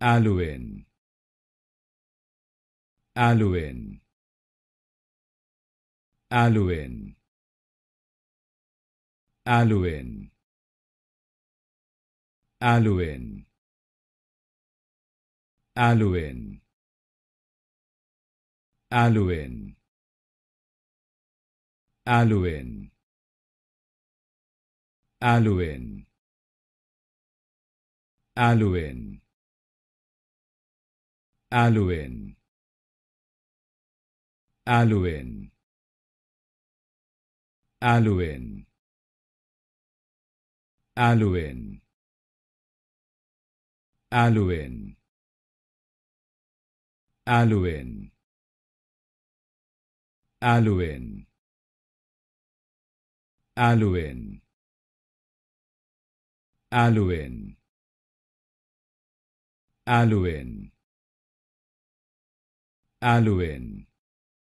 Alwyn Alwyn Alwyn Alwyn Alwyn Alwyn Alwyn Alwyn Alwyn Alwyn Aluin. Aluin. Aluin. Aluin. Aluin. Aluin. Aluin. Aluin. Alwyn Alwyn Alouin.